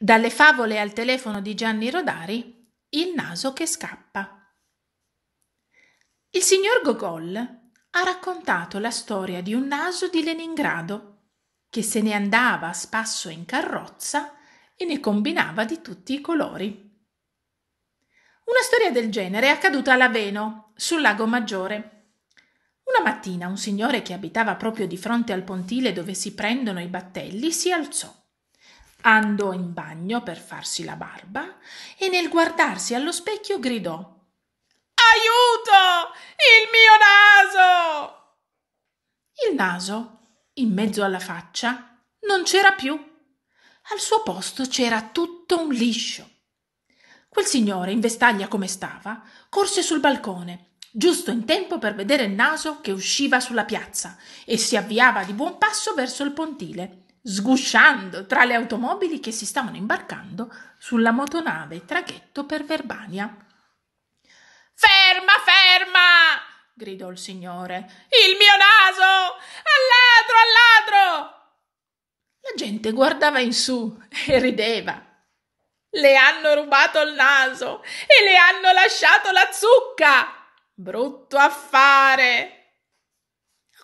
Dalle favole al telefono di Gianni Rodari, il naso che scappa. Il signor Gogol ha raccontato la storia di un naso di Leningrado che se ne andava a spasso in carrozza e ne combinava di tutti i colori. Una storia del genere è accaduta a Laveno, sul lago Maggiore. Una mattina un signore che abitava proprio di fronte al pontile dove si prendono i battelli si alzò Andò in bagno per farsi la barba e nel guardarsi allo specchio gridò Aiuto! Il mio naso! Il naso, in mezzo alla faccia, non c'era più. Al suo posto c'era tutto un liscio. Quel signore, in vestaglia come stava, corse sul balcone, giusto in tempo per vedere il naso che usciva sulla piazza e si avviava di buon passo verso il pontile sgusciando tra le automobili che si stavano imbarcando sulla motonave traghetto per Verbania. Ferma, ferma! gridò il signore. Il mio naso! Al ladro, al ladro! La gente guardava in su e rideva. Le hanno rubato il naso e le hanno lasciato la zucca! Brutto affare!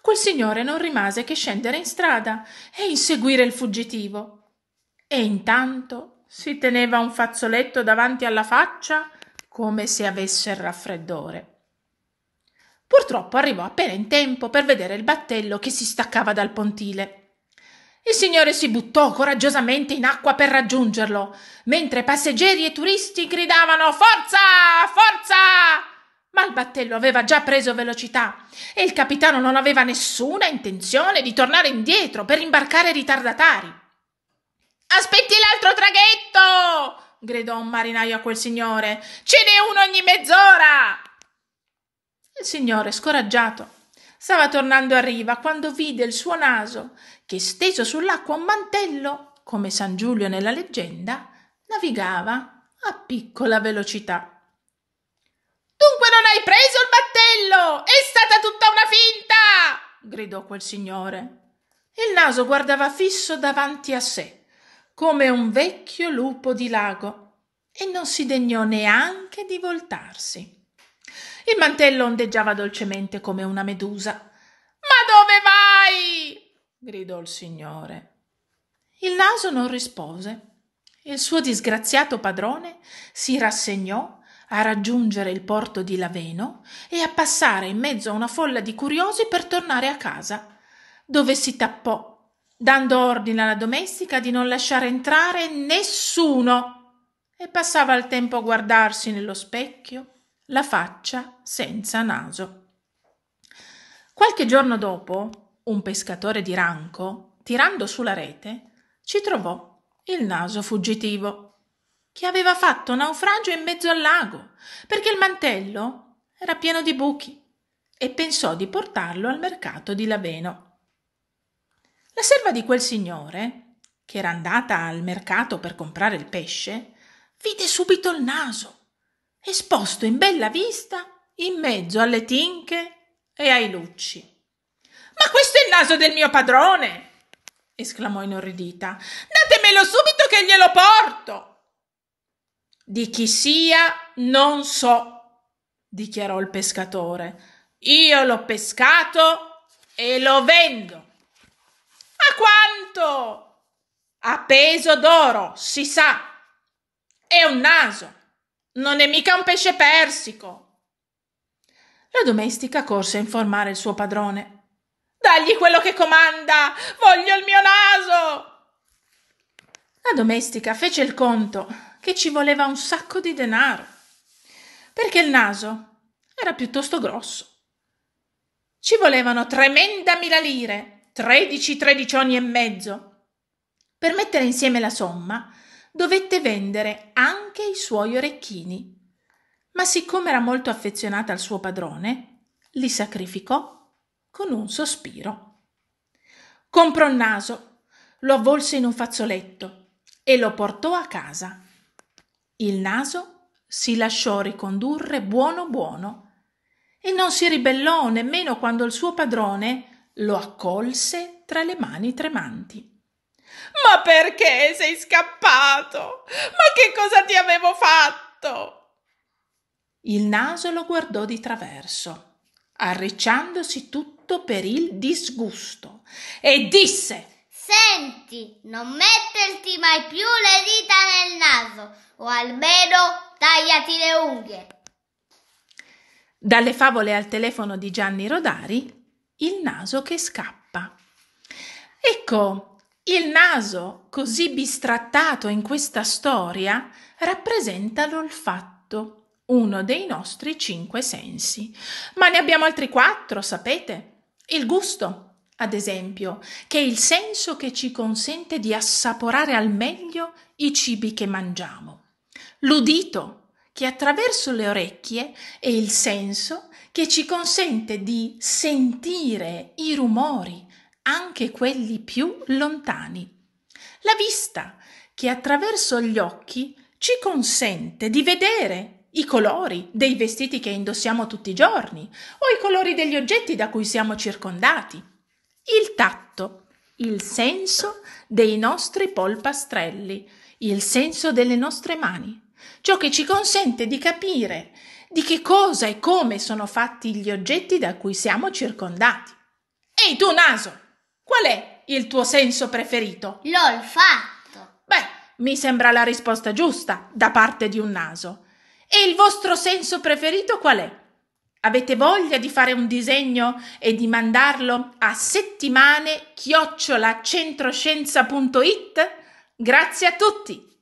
quel signore non rimase che scendere in strada e inseguire il fuggitivo. E intanto si teneva un fazzoletto davanti alla faccia come se avesse il raffreddore. Purtroppo arrivò appena in tempo per vedere il battello che si staccava dal pontile. Il signore si buttò coraggiosamente in acqua per raggiungerlo, mentre passeggeri e turisti gridavano Forza! Forza! ma il battello aveva già preso velocità e il capitano non aveva nessuna intenzione di tornare indietro per imbarcare i ritardatari. Aspetti l'altro traghetto! gridò un marinaio a quel signore. Ce n'è uno ogni mezz'ora! Il signore, scoraggiato, stava tornando a riva quando vide il suo naso che, steso sull'acqua un mantello, come San Giulio nella leggenda, navigava a piccola velocità hai preso il battello! È stata tutta una finta! gridò quel signore. Il naso guardava fisso davanti a sé, come un vecchio lupo di lago, e non si degnò neanche di voltarsi. Il mantello ondeggiava dolcemente come una medusa. Ma dove vai? gridò il signore. Il naso non rispose. Il suo disgraziato padrone si rassegnò a raggiungere il porto di Laveno e a passare in mezzo a una folla di curiosi per tornare a casa, dove si tappò, dando ordine alla domestica di non lasciare entrare nessuno e passava il tempo a guardarsi nello specchio la faccia senza naso. Qualche giorno dopo, un pescatore di Ranco, tirando sulla rete, ci trovò il naso fuggitivo che aveva fatto naufragio in mezzo al lago, perché il mantello era pieno di buchi e pensò di portarlo al mercato di Laveno. La serva di quel signore, che era andata al mercato per comprare il pesce, vide subito il naso, esposto in bella vista in mezzo alle tinche e ai lucci. Ma questo è il naso del mio padrone! esclamò inorridita. Datemelo subito che glielo porto! Di chi sia non so, dichiarò il pescatore. Io l'ho pescato e lo vendo. A quanto? A peso d'oro, si sa. È un naso. Non è mica un pesce persico. La domestica corse a informare il suo padrone. Dagli quello che comanda! Voglio il mio naso! La domestica fece il conto che ci voleva un sacco di denaro, perché il naso era piuttosto grosso. Ci volevano tremenda mila lire, 13 tredicioni e mezzo. Per mettere insieme la somma, dovette vendere anche i suoi orecchini. Ma siccome era molto affezionata al suo padrone, li sacrificò con un sospiro. Comprò il naso, lo avvolse in un fazzoletto e lo portò a casa. Il naso si lasciò ricondurre buono buono e non si ribellò nemmeno quando il suo padrone lo accolse tra le mani tremanti. Ma perché sei scappato? Ma che cosa ti avevo fatto? Il naso lo guardò di traverso, arricciandosi tutto per il disgusto, e disse Senti, non metterti mai più le dita nel naso, o almeno tagliati le unghie. Dalle favole al telefono di Gianni Rodari, il naso che scappa. Ecco, il naso, così bistrattato in questa storia, rappresenta l'olfatto, uno dei nostri cinque sensi. Ma ne abbiamo altri quattro, sapete? Il gusto, ad esempio, che è il senso che ci consente di assaporare al meglio i cibi che mangiamo l'udito che attraverso le orecchie è il senso che ci consente di sentire i rumori, anche quelli più lontani. La vista che attraverso gli occhi ci consente di vedere i colori dei vestiti che indossiamo tutti i giorni o i colori degli oggetti da cui siamo circondati. Il tatto, il senso dei nostri polpastrelli, il senso delle nostre mani ciò che ci consente di capire di che cosa e come sono fatti gli oggetti da cui siamo circondati. Ehi tu naso, qual è il tuo senso preferito? L'olfatto. Beh, mi sembra la risposta giusta da parte di un naso. E il vostro senso preferito qual è? Avete voglia di fare un disegno e di mandarlo a settimane chiocciolacentroscienza.it? Grazie a tutti!